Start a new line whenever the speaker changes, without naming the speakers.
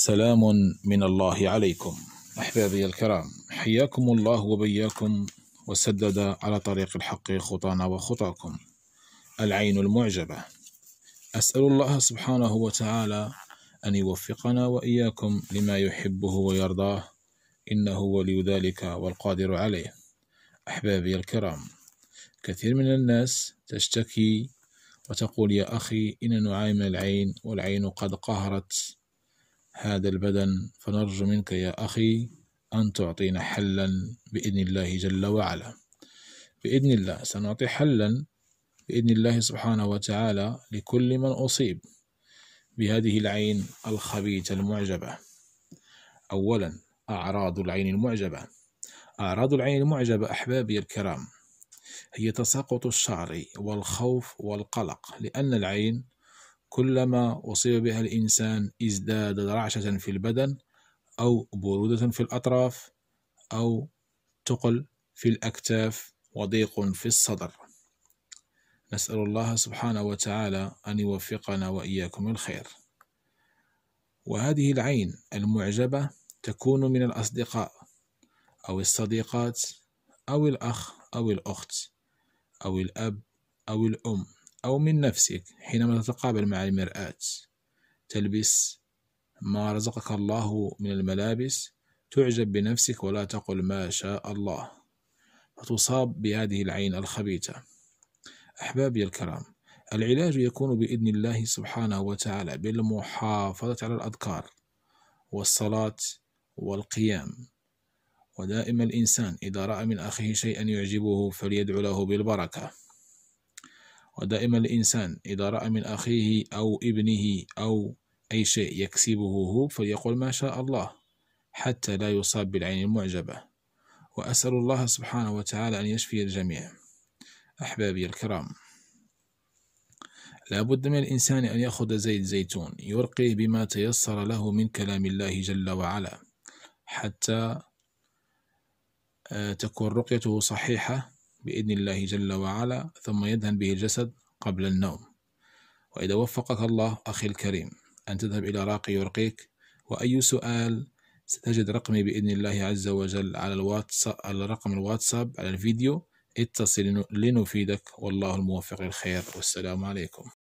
سلام من الله عليكم أحبابي الكرام حياكم الله وبياكم وسدد على طريق الحق خطانا وخطاكم العين المعجبة أسأل الله سبحانه وتعالى أن يوفقنا وإياكم لما يحبه ويرضاه إنه ولي ذلك والقادر عليه أحبابي الكرام كثير من الناس تشتكي وتقول يا أخي إن نعام العين والعين قد قهرت هذا البدن فنرجو منك يا أخي أن تعطينا حلا بإذن الله جل وعلا بإذن الله سنعطي حلا بإذن الله سبحانه وتعالى لكل من أصيب بهذه العين الخبيثة المعجبة أولا أعراض العين المعجبة أعراض العين المعجبة أحبابي الكرام هي تساقط الشعر والخوف والقلق لأن العين كلما أصيب بها الإنسان ازداد رعشة في البدن أو برودة في الأطراف أو ثقل في الأكتاف وضيق في الصدر نسأل الله سبحانه وتعالى أن يوفقنا وإياكم الخير وهذه العين المعجبة تكون من الأصدقاء أو الصديقات أو الأخ أو الأخت أو الأب أو الأم أو من نفسك حينما تتقابل مع المرآة تلبس ما رزقك الله من الملابس تعجب بنفسك ولا تقل ما شاء الله فتصاب بهذه العين الخبيثة أحبابي الكرام العلاج يكون بإذن الله سبحانه وتعالى بالمحافظة على الأذكار والصلاة والقيام ودائما الإنسان إذا رأى من أخيه شيئا يعجبه فليدعو له بالبركة ودائما الإنسان إذا رأى من أخيه أو ابنه أو أي شيء يكسبه هو فليقول ما شاء الله حتى لا يصاب بالعين المعجبة وأسأل الله سبحانه وتعالى أن يشفي الجميع أحبابي الكرام لا بد من الإنسان أن يأخذ زيت زيتون يرقيه بما تيسر له من كلام الله جل وعلا حتى آه، تكون رقيته صحيحة بإذن الله جل وعلا ثم يدهن به الجسد قبل النوم وإذا وفقك الله أخي الكريم أن تذهب إلى راقي يرقيك وأي سؤال ستجد رقمي بإذن الله عز وجل على الواتساب على رقم الواتساب على الفيديو اتصل لنفيدك والله الموفق للخير والسلام عليكم